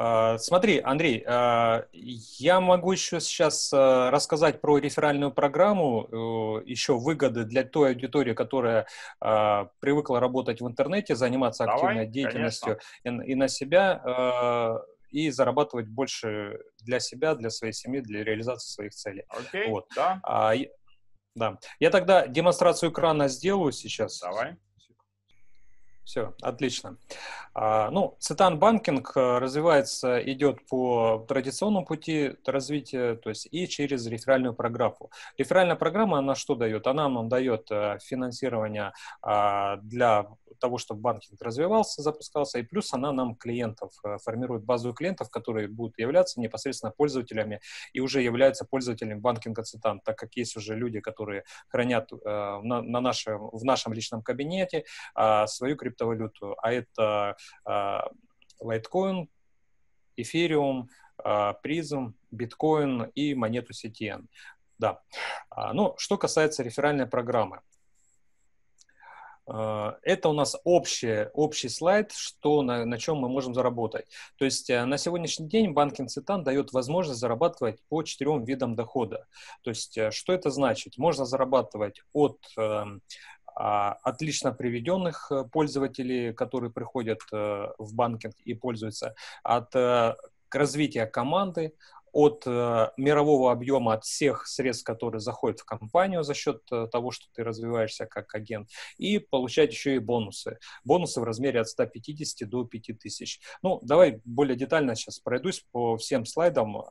А, смотри, Андрей, а, я могу еще сейчас а, рассказать про реферальную программу, э, еще выгоды для той аудитории, которая привыкла работать в интернете, заниматься Давай, активной деятельностью конечно. и на себя и зарабатывать больше для себя, для своей семьи, для реализации своих целей. Окей, вот. да. А, да. Я тогда демонстрацию экрана сделаю сейчас. Давай. Все, отлично. А, ну, Цитан банкинг э, развивается, идет по традиционному пути развития, то есть и через реферальную программу. Реферальная программа, она что дает? Она нам дает э, финансирование а, для того, чтобы банкинг развивался, запускался, и плюс она нам клиентов, э, формирует базу клиентов, которые будут являться непосредственно пользователями и уже являются пользователями банкинга Цитан, так как есть уже люди, которые хранят на, нашем, в нашем личном кабинете а, свою криптовалюту криптовалюту, а это Litecoin, а, Ethereum, а, Призм, биткоин и монету CTN. Да. А, ну, что касается реферальной программы. Это у нас общее, общий слайд, что, на, на чем мы можем заработать. То есть э, на сегодняшний день банкинг Цитан дает возможность зарабатывать по четырем видам дохода. То есть э, что это значит? Можно зарабатывать от эм, а, отлично приведенных э, пользователей, которые приходят э, в банкинг и пользуются, от э, развития команды, от мирового объема, от всех средств, которые заходят в компанию за счет того, что ты развиваешься как агент, и получать еще и бонусы. Бонусы в размере от 150 до 5000. Ну, давай более детально сейчас пройдусь по всем слайдам,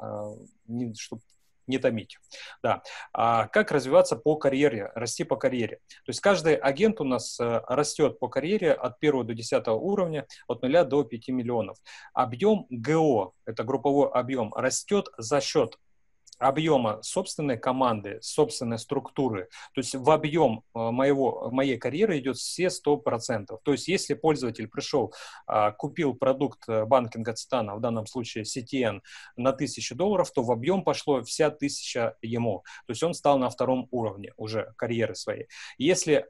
чтобы не томить. Да. А как развиваться по карьере, расти по карьере? То есть каждый агент у нас э, растет по карьере от 1 до 10 уровня, от 0 до 5 миллионов. Объем ГО, это групповой объем, растет за счет объема собственной команды, собственной структуры. То есть в объем э, моего, моей карьеры идет все 100%. То есть если пользователь пришел, а, купил продукт э, банкинга Цитана, в данном случае CTN, на 1000 долларов, то в объем пошло вся 1000 ему. То есть он стал на втором уровне уже карьеры своей. Если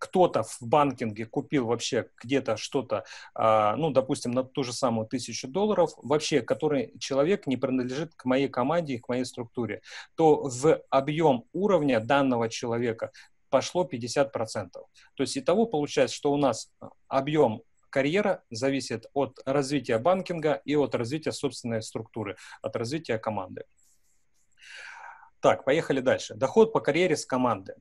кто-то в банкинге купил вообще где-то что-то, а, ну, допустим, на ту же самую тысячу долларов, вообще, который человек не принадлежит к моей команде, к моей структуре, то в объем уровня данного человека пошло 50%. То есть итого получается, что у нас объем карьера зависит от развития банкинга и от развития собственной структуры, от развития команды. Так, поехали дальше. Доход по карьере с команды.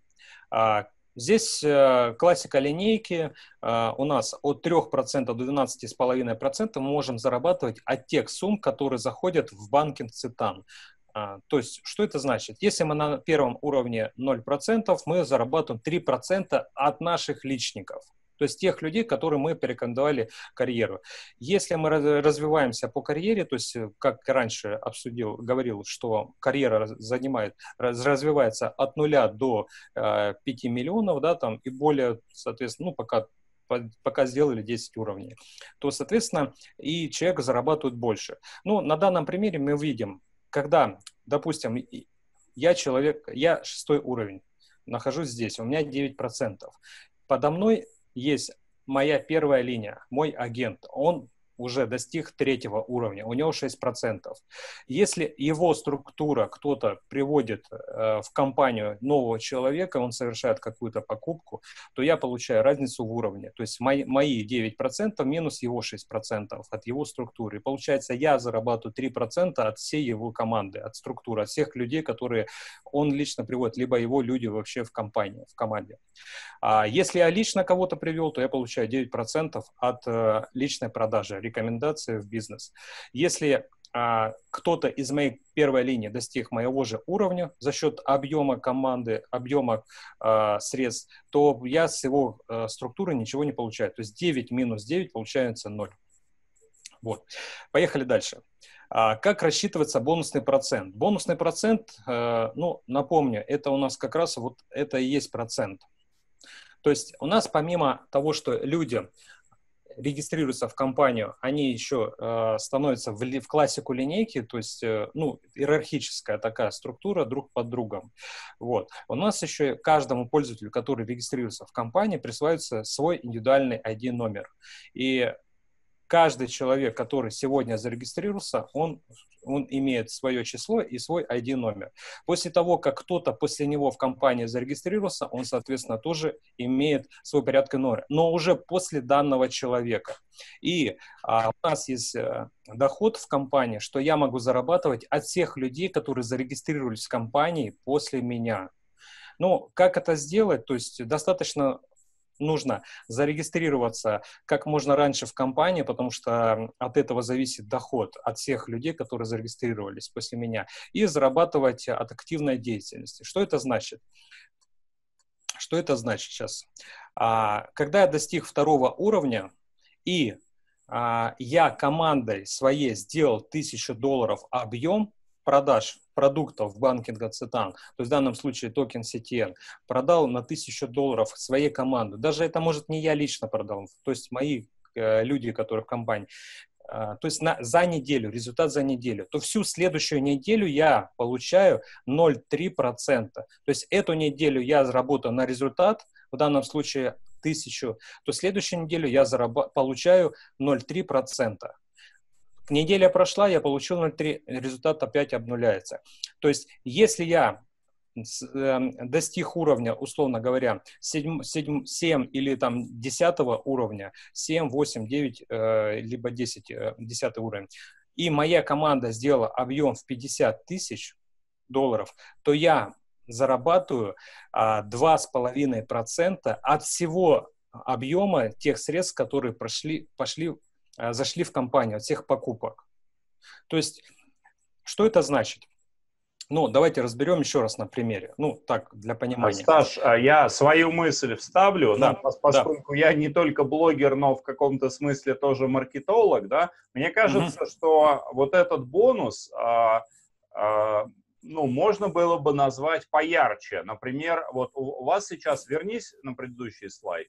А, Здесь э, классика линейки э, у нас от 3% до 12,5% мы можем зарабатывать от тех сумм, которые заходят в банкинг Цитан. А, то есть, что это значит? Если мы на первом уровне 0%, мы зарабатываем 3% от наших личников – то есть тех людей, которые мы порекомендовали карьеру. Если мы развиваемся по карьере, то есть, э, как раньше обсудил, говорил, что карьера занимает, развивается от нуля до э, 5 миллионов, да, там, и более, соответственно, ну, пока пока сделали 10 уровней, то, соответственно, и человек зарабатывает больше. Ну, на данном примере мы видим, когда, допустим, я человек, я шестой уровень, нахожусь здесь, у меня 9%. Подо мной есть моя первая линия, мой агент. Он уже достиг третьего уровня, у него 6%. Если его структура, кто-то приводит э, в компанию нового человека, он совершает какую-то покупку, то я получаю разницу в уровне. То есть мои, мои 9% минус его 6% от его структуры. И получается, я зарабатываю 3% от всей его команды, от структуры, от всех людей, которые он лично приводит, либо его люди вообще в компании, в команде. А если я лично кого-то привел, то я получаю 9% от э, личной продажи, рекомендации в бизнес. Если а, кто-то из моей первой линии достиг моего же уровня за счет объема команды, объема а, средств, то я с его а, структуры ничего не получаю. То есть 9 минус 9 получается 0. Вот. Поехали дальше. А, как рассчитывается бонусный процент? Бонусный процент, э, ну, напомню, это у нас как раз вот это и есть процент. То есть у нас помимо того, что люди регистрируются в компанию, они еще э, становятся в, в классику линейки, то есть, э, ну, иерархическая такая структура друг под другом. Вот. У нас еще каждому пользователю, который регистрируется в компании, присваивается свой индивидуальный ID-номер. И каждый человек, который сегодня зарегистрировался, он, он имеет свое число и свой ID-номер. После того, как кто-то после него в компании зарегистрировался, он, соответственно, тоже имеет свой порядок номер, но уже после данного человека. И а, у нас есть а, доход в компании, что я могу зарабатывать от всех людей, которые зарегистрировались в компании после меня. Но ну, как это сделать? То есть достаточно нужно зарегистрироваться как можно раньше в компании, потому что от этого зависит доход от всех людей, которые зарегистрировались после меня, и зарабатывать от активной деятельности. Что это значит? Что это значит сейчас? А, когда я достиг второго уровня и а, я командой своей сделал тысячу долларов объем продаж, продуктов в банкинга Цитан, то есть в данном случае токен CTN, продал на тысячу долларов своей команды. Даже это, может, не я лично продал, то есть мои э, люди, которые в компании а, то есть на, за неделю, результат за неделю, то всю следующую неделю я получаю 0,3%. То есть эту неделю я заработал на результат, в данном случае тысячу, то следующую неделю я зараб- получаю 0,3%. Неделя прошла, я получил 0,3, результат опять обнуляется. То есть, если я эм, достиг уровня, условно говоря, 7, 7, 7 или там 10 уровня, 7, 8, 9, э, либо 10, э, 10 уровень, и моя команда сделала объем в 50 тысяч долларов, то я зарабатываю а, 2,5% от всего объема тех средств, которые прошли, пошли Э, зашли в компанию от всех покупок. То есть, что это значит? Ну, давайте разберем еще раз на примере. Ну, так, для понимания. Стаж, а я свою мысль вставлю, да, да, поскольку да. я не только блогер, но в каком-то смысле тоже маркетолог, да, мне кажется, угу. что вот этот бонус, а, а, ну, можно было бы назвать поярче. Например, вот у вас сейчас, вернись на предыдущий слайд,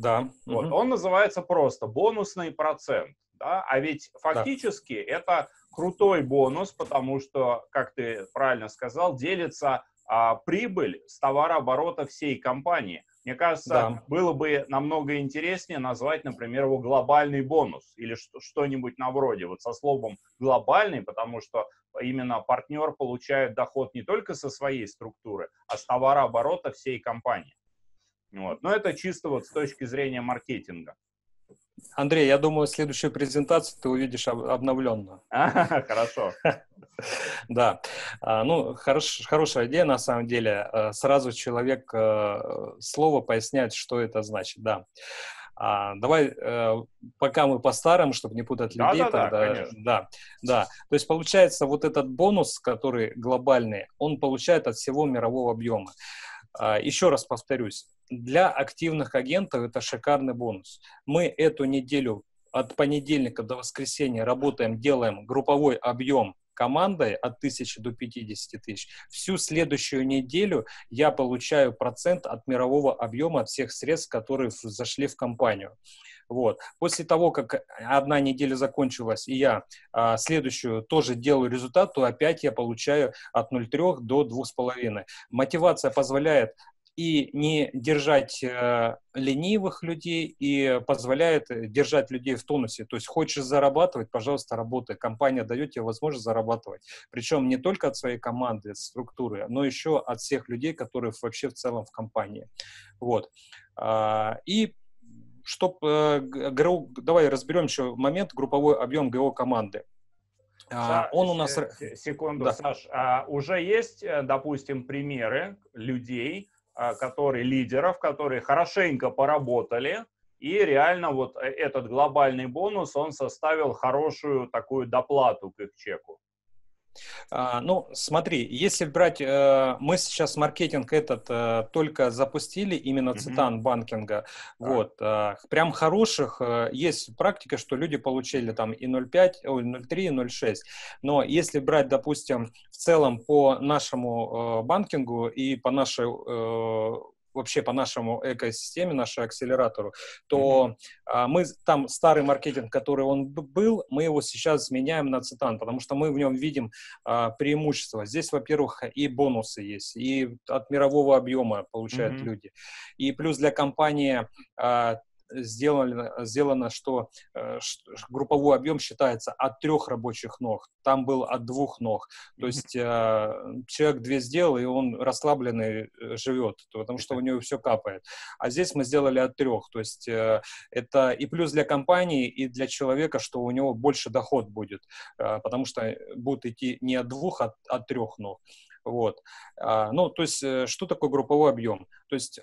да. Вот. Угу. Он называется просто бонусный процент. Да? А ведь фактически да. это крутой бонус, потому что, как ты правильно сказал, делится а, прибыль с товарооборота всей компании. Мне кажется, да. было бы намного интереснее назвать, например, его глобальный бонус или что-нибудь на вроде. Вот со словом глобальный, потому что именно партнер получает доход не только со своей структуры, а с товарооборота всей компании. Вот. Но это чисто вот с точки зрения маркетинга. Андрей, я думаю, следующую презентацию ты увидишь обновленную. хорошо. Да. А, ну, хорошая идея, на самом деле. А, сразу человек э, слово пояснять, что это значит, да. А, давай, э, пока мы по старому, чтобы не путать людей, да, да, да, да. То есть получается, вот этот бонус, который глобальный, он получает от всего мирового объема. еще раз повторюсь, для активных агентов это шикарный бонус. Мы эту неделю от понедельника до воскресенья работаем, делаем групповой объем командой от 1000 до 50 тысяч. Всю следующую неделю я получаю процент от мирового объема, от всех средств, которые зашли в компанию. Вот. После того, как одна неделя закончилась, и я а, следующую тоже делаю результат, то опять я получаю от 0,3 до 2,5. Мотивация позволяет и не держать э, ленивых людей, и позволяет э, держать людей в тонусе. То есть хочешь зарабатывать, пожалуйста, работай. Компания дает тебе возможность зарабатывать. Причем не только от своей команды, структуры, но еще от всех людей, которые вообще в целом в компании. Вот. А, и чтоб, э, ГРУ, давай разберем еще момент, групповой объем ГО команды. А, Саш, он у нас... Э, секунду, да. Саш. А, уже есть, э, допустим, примеры людей, а, которые лидеров, которые хорошенько поработали, и реально вот э, этот глобальный бонус, он составил хорошую такую доплату к их чеку. А, ну, смотри, если брать, э, мы сейчас маркетинг этот э, только запустили, именно цитан банкинга, вот, а, прям хороших, э, есть практика, что люди получили там и 0,5, и 0,3, и 0,6, но если брать, допустим, в целом по нашему банкингу и по нашей вообще по нашему экосистеме, нашему акселератору, то mm-hmm. мы там старый маркетинг, который он был, мы его сейчас меняем на цитан, потому что мы в нем видим а, преимущества. Здесь, во-первых, и бонусы есть, и от мирового объема получают mm-hmm. люди. И плюс для компании а, сделано, сделано что, что э, групповой объем считается от трех рабочих ног, там был от двух ног. То есть э, человек две сделал, и он расслабленный э, живет, потому что у него все капает. А здесь мы сделали от трех. То есть это и плюс для компании, и для человека, что у него больше доход будет, потому что будут идти не от двух, а от, от трех ног. Вот. А, ну, то есть, что такое групповой объем? То есть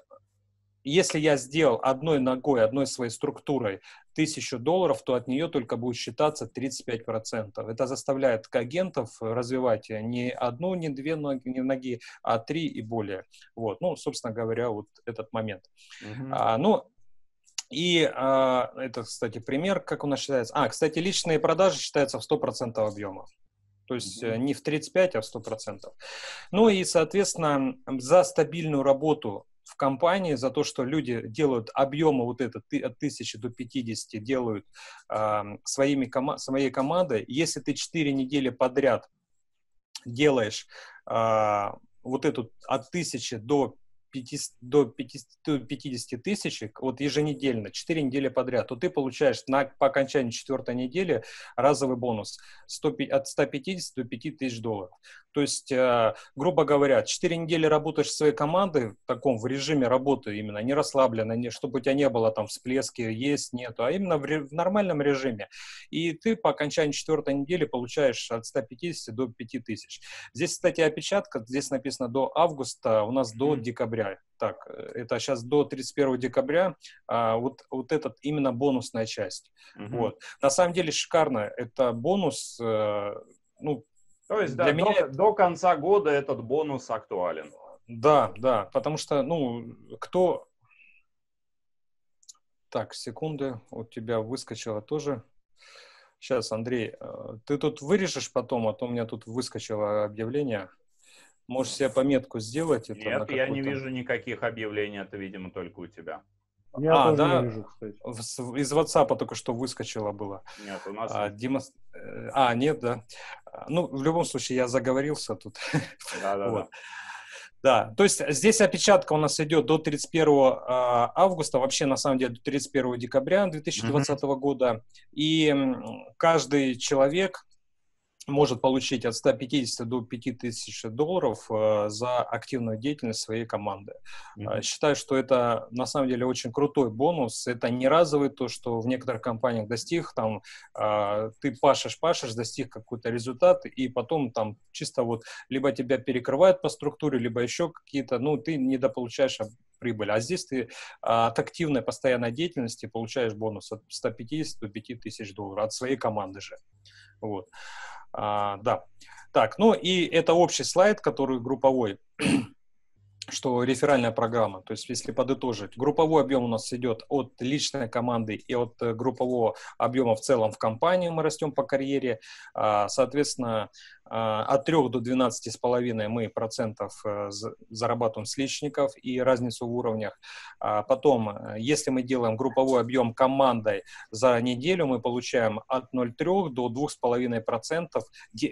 если я сделал одной ногой, одной своей структурой тысячу долларов, то от нее только будет считаться 35%. Это заставляет агентов развивать не одну, не две ноги, не ноги а три и более. Вот. Ну, собственно говоря, вот этот момент. mm А, ну, и а, это, кстати, пример, как у нас считается. А, кстати, личные продажи считаются в 100% объема. То есть mm не в 35, а в 100%. Ну и, соответственно, за стабильную работу в компании за то, что люди делают объемы вот это от 1000 до 50 делают э, своими, кома своей командой. Если ты 4 недели подряд делаешь э, вот эту от 1000 до 50, до 50, тысяч, вот еженедельно, 4 недели подряд, то ты получаешь на, по окончании четвертой недели разовый бонус 100, от 150 до 5 тысяч долларов. То есть, э, грубо говоря, 4 недели работаешь своей командой в таком, в режиме работы именно, не расслабленно, не, чтобы у тебя не было там всплески, есть, нету, а именно в, в нормальном режиме. И ты по окончании четвертой недели получаешь от 150 до 5000. Здесь, кстати, опечатка, здесь написано до августа, а у нас до декабря. Так, э, это сейчас до 31 декабря, а, вот, вот этот именно бонусная часть. Угу. Вот. На самом деле шикарно, это бонус, э, ну, то есть, да, для до, меня... до конца года этот бонус актуален. Да, да, потому что, ну, кто... Так, секунды, у тебя выскочило тоже. Сейчас, Андрей, э, ты тут вырежешь потом, а то у меня тут выскочило объявление. Можешь себе пометку сделать. Это Нет, я не вижу никаких объявлений, это, видимо, только у тебя. Я а, да? не вижу, кстати. Из WhatsApp только что выскочило было. Нет, у нас... А, Дима... Э, а нет, да. А, ну, в любом случае, я заговорился тут. Да, да, да. Да, то есть здесь опечатка у нас идет до 31 а, августа, вообще на самом деле до 31 декабря 2020 mm-hmm. года. И каждый человек может получить от 150 до 5000 долларов э, за активную деятельность своей команды. Mm-hmm. Считаю, что это на самом деле очень крутой бонус. Это не разовый то, что в некоторых компаниях достиг, там э, ты пашешь, пашешь, достиг какой-то результат, и потом там чисто вот либо тебя перекрывают по структуре, либо еще какие-то, ну, ты недополучаешь прибыль. А здесь ты от активной постоянной деятельности получаешь бонус от 150 до 5000 долларов от своей команды же. Вот. А, да. Так, ну и это общий слайд, который групповой, что реферальная программа. То есть, если подытожить, групповой объем у нас идет от личной команды и от э, группового объема в целом в компании мы растем по карьере. А, соответственно, Э, от 3 до 12 с половиной мы процентов э, зарабатываем с личников и разницу в уровнях. А потом, э, если мы делаем групповой объем командой за неделю, мы получаем от 0,3 до 2,5 процентов.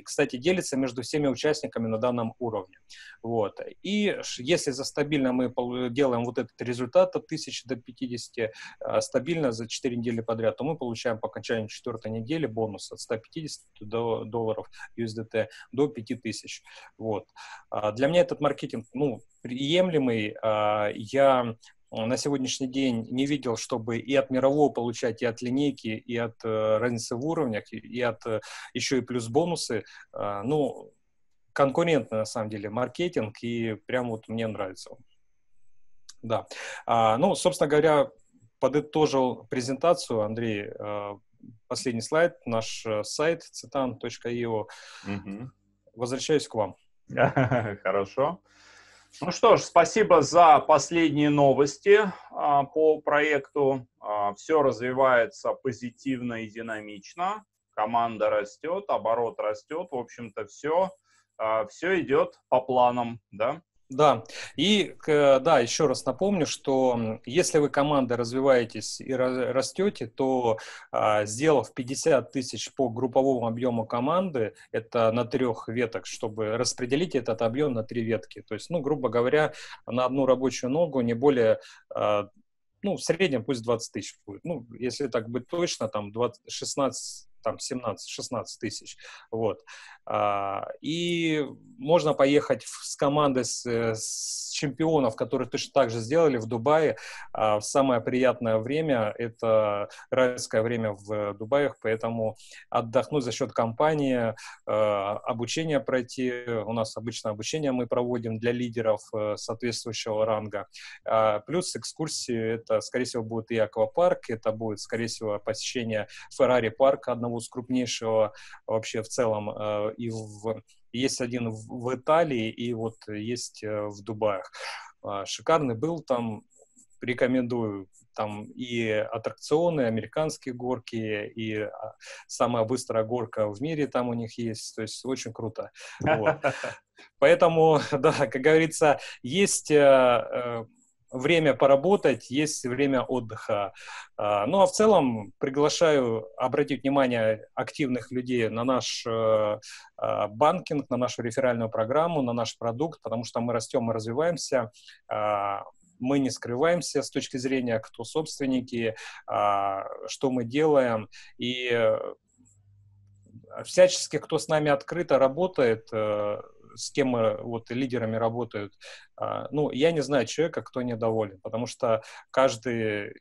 Кстати, делится между всеми участниками на данном уровне. Вот. И если за стабильно мы делаем вот этот результат от 1000 до 50 стабильно за 4 недели подряд, то мы получаем по окончанию четвертой недели бонус от 150 до долларов USDT далее, до 5000. Вот. А, для меня этот маркетинг ну, приемлемый. А, я на сегодняшний день не видел, чтобы и от мирового получать, и от линейки, и от э, разницы в уровнях, и, от э, еще и плюс бонусы. А, ну, конкурентный, на самом деле, маркетинг, и прям вот мне нравится Да. ну, собственно говоря, подытожил презентацию, Андрей последний слайд, наш э, сайт citan.io. Угу. Возвращаюсь к вам. Хорошо. Ну что ж, спасибо за последние новости а, по проекту. А, все развивается позитивно и динамично. Команда растет, оборот растет. В общем-то, все, а, все идет по планам. Да? Да, и да, еще раз напомню, что если вы команда развиваетесь и растете, то а, сделав 50 тысяч по групповому объему команды, это на трех веток, чтобы распределить этот объем на три ветки. То есть, ну, грубо говоря, на одну рабочую ногу не более а, ну, в среднем пусть 20 тысяч будет. Ну, если так быть точно, там 20, 16 там 17-16 тысяч. Вот. А, и можно поехать с командой с, э, с чемпионов, которые точно так же сделали в Дубае. А, самое приятное время — это райское время в Дубае, поэтому отдохнуть за счет компании, а, обучение пройти. У нас обычно обучение мы проводим для лидеров э, соответствующего ранга. Плюс экскурсии — это, скорее всего, будет и аквапарк, это будет, скорее всего, посещение Феррари-парка, одного одного из крупнейшего вообще в целом э, и в есть один в Италии и вот есть э, в Дубаях. А, шикарный был там, рекомендую. Там и аттракционы, американские горки, и а, самая быстрая горка в мире там у них есть. То есть очень круто. Вот. Поэтому, да, как говорится, есть э, время поработать, есть время отдыха. А, ну а в целом приглашаю обратить внимание активных людей на наш э, а, банкинг, на нашу реферальную программу, на наш продукт, потому что мы растем и развиваемся а, мы не скрываемся с точки зрения, кто собственники, что мы делаем. И всячески, кто с нами открыто работает, э, с кем вот лидерами работают. А, ну, я не знаю человека, кто недоволен, потому что каждый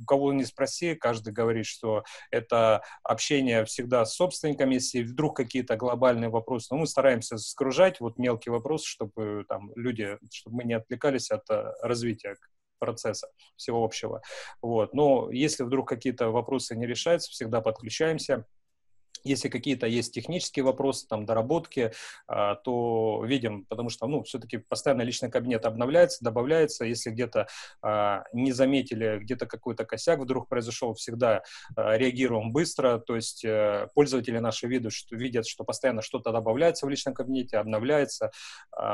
у кого не спроси, каждый говорит, что это общение всегда с собственниками, если вдруг какие-то глобальные вопросы, но ну, мы стараемся сгружать вот мелкие вопросы, чтобы там люди, чтобы мы не отвлекались от э, развития процесса всего общего. Вот. Но если вдруг какие-то вопросы не решаются, всегда подключаемся, если какие-то есть технические вопросы, там, доработки, а, то видим, потому что, ну, все-таки постоянно личный кабинет обновляется, добавляется. Если где-то а, не заметили, где-то какой-то косяк вдруг произошел, всегда а, реагируем быстро. То есть э, пользователи наши видят, что, видят, что постоянно что-то добавляется в личном кабинете, обновляется.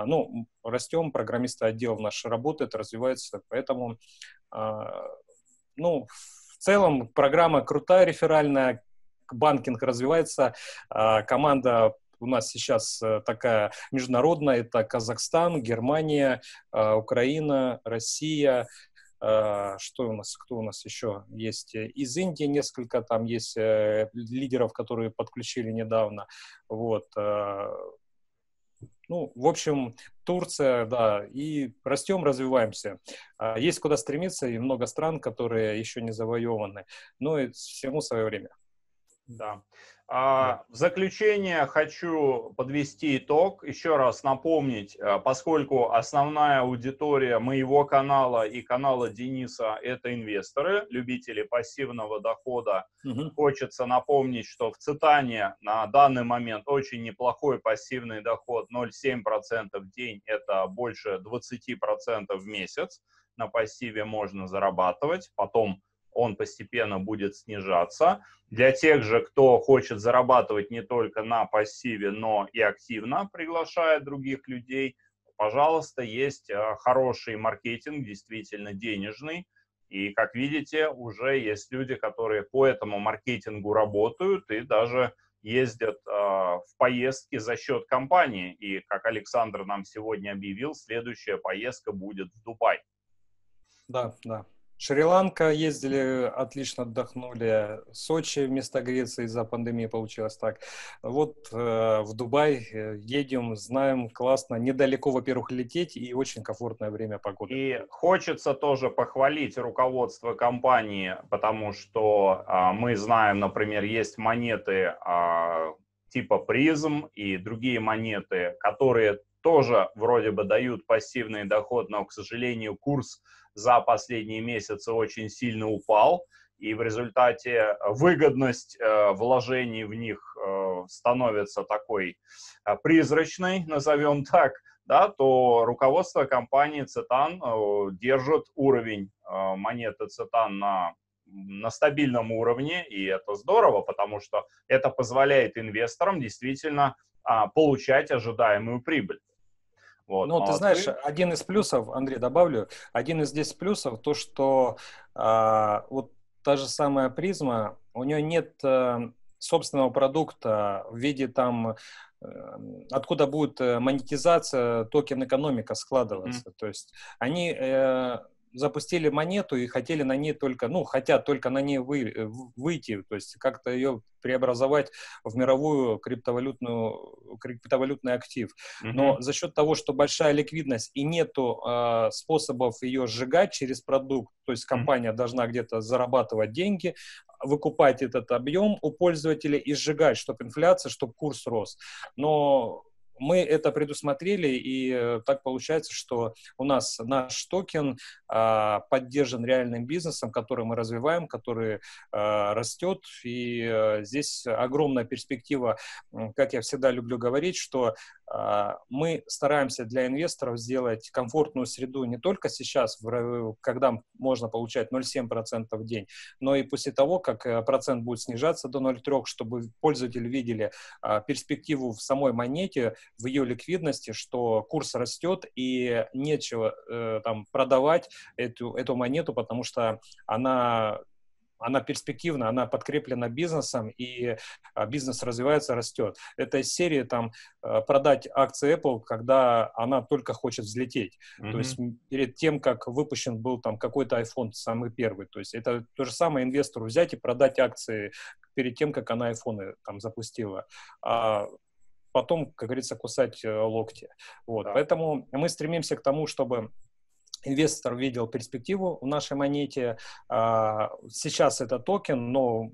Ну, растем, программисты отдел наш работает, развивается. Поэтому, ну, в целом программа крутая, реферальная, банкинг развивается. А, команда у нас сейчас э, такая международная, это Казахстан, Германия, а, Украина, Россия, а, что у нас, кто у нас еще есть из Индии несколько, там есть э, лидеров, которые подключили недавно, вот, ну, в общем, Турция, да, и растем, развиваемся. Есть куда стремиться, и много стран, которые еще не завоеваны, но ну, и всему свое время. Да. А, в заключение хочу подвести итог, еще раз напомнить, а, поскольку основная аудитория моего канала и канала Дениса – это инвесторы, любители пассивного дохода. Угу. Хочется напомнить, что в Цитане на данный момент очень неплохой пассивный доход 0,7% в день – это больше 20% в месяц. На пассиве можно зарабатывать, потом – он постепенно будет снижаться. Для тех же, кто хочет зарабатывать не только на пассиве, но и активно приглашая других людей, пожалуйста, есть э, хороший маркетинг, действительно денежный. И, как видите, уже есть люди, которые по этому маркетингу работают и даже ездят э, в поездки за счет компании. И, как Александр нам сегодня объявил, следующая поездка будет в Дубай. Да, да. Шри-Ланка ездили, отлично отдохнули. Сочи вместо Греции из-за пандемии получилось так. Вот э, в Дубай э, едем, знаем, классно. Недалеко, во-первых, лететь и очень комфортное время погоды. И хочется тоже похвалить руководство компании, потому что э, мы знаем, например, есть монеты э, типа призм и другие монеты, которые тоже вроде бы дают пассивный доход, но, к сожалению, курс за последние месяцы очень сильно упал, и в результате э, выгодность э, вложений в них э, становится такой э, призрачной, назовем так, да, то руководство компании «Цитан» э, держит уровень э, монеты «Цитан» на на стабильном уровне, и это здорово, потому что это позволяет инвесторам действительно а, получать ожидаемую прибыль. Вот. Ну, а ты знаешь, ты... один из плюсов, Андрей, добавлю, один из здесь плюсов то, что э, вот та же самая призма, у нее нет э, собственного продукта в виде там э, откуда будет э, монетизация, токен экономика складываться. Mm-hmm. То есть они э, запустили монету и хотели на ней только, ну, хотят только на ней вы, э, выйти, то есть как-то ее преобразовать в мировую криптовалютную, криптовалютный актив. Но за счет того, что большая ликвидность и нету э, способов ее сжигать через продукт, то есть компания должна где-то зарабатывать деньги, выкупать этот объем у пользователей и сжигать, чтобы инфляция, чтобы курс рос. Но мы это предусмотрели, и э, так получается, что у нас наш токен а, поддержан реальным бизнесом, который мы развиваем, который а, растет, и а, здесь огромная перспектива, как я всегда люблю говорить, что а, мы стараемся для инвесторов сделать комфортную среду не только сейчас, когда можно получать 0,7% в день, но и после того, как э, процент будет снижаться до 0,3, чтобы пользователи видели а, перспективу в самой монете, в ее ликвидности, что курс растет и нечего э, там продавать эту, эту монету, потому что она она перспективна, она подкреплена бизнесом, и а, бизнес развивается, растет. Это серия там э, продать акции Apple, когда она только хочет взлететь. Mm-hmm. То есть перед тем, как выпущен был там какой-то iPhone самый первый. То есть это то же самое инвестору взять и продать акции перед тем, как она айфоны э, там запустила. А потом, как говорится, кусать э, локти. Вот. Да. Поэтому мы стремимся к тому, чтобы инвестор видел перспективу в нашей монете. А, сейчас это токен, но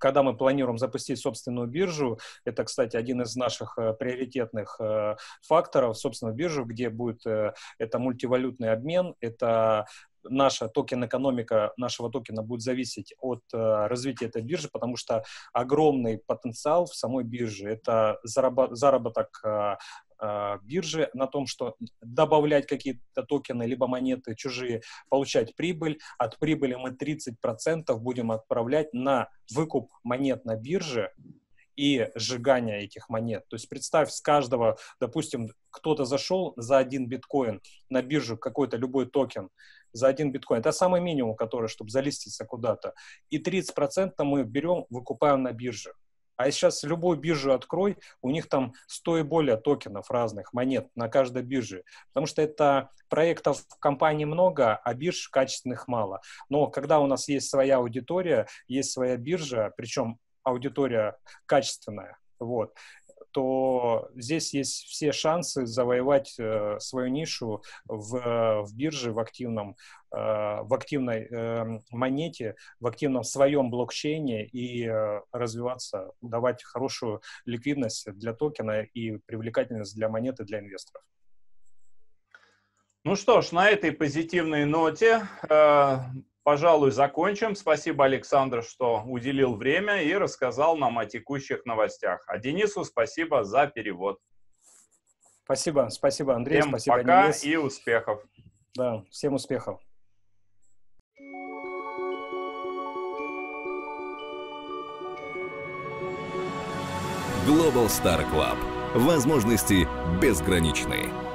когда мы планируем запустить собственную биржу, это, кстати, один из наших э, приоритетных э, факторов, собственную биржу, где будет это мультивалютный обмен, это наша токен-экономика нашего токена будет зависеть от э, развития этой биржи, потому что огромный потенциал в самой бирже – это заработок э, э, биржи на том, что добавлять какие-то токены, либо монеты чужие, получать прибыль. От прибыли мы 30% будем отправлять на выкуп монет на бирже и сжигания этих монет. То есть представь, с каждого, допустим, кто-то зашел за один биткоин на биржу, какой-то любой токен, за один биткоин. Это самый минимум, который, чтобы залиститься куда-то. И 30% мы берем, выкупаем на бирже. А сейчас любую биржу открой, у них там 100 и более токенов разных, монет на каждой бирже. Потому что это проектов в компании много, а бирж качественных мало. Но когда у нас есть своя аудитория, есть своя биржа, причем аудитория качественная, вот, то здесь есть все шансы завоевать э, свою нишу в, э, в бирже, в активном, э, в активной э, монете, в активном своем блокчейне и э, развиваться, давать хорошую ликвидность для токена и привлекательность для монеты для инвесторов. Ну что ж, на этой позитивной ноте э, пожалуй, закончим. Спасибо, Александр, что уделил время и рассказал нам о текущих новостях. А Денису спасибо за перевод. Спасибо, спасибо, Андрей, всем спасибо, пока Денис. и успехов. Да, всем успехов. Global Star Club. Возможности безграничные.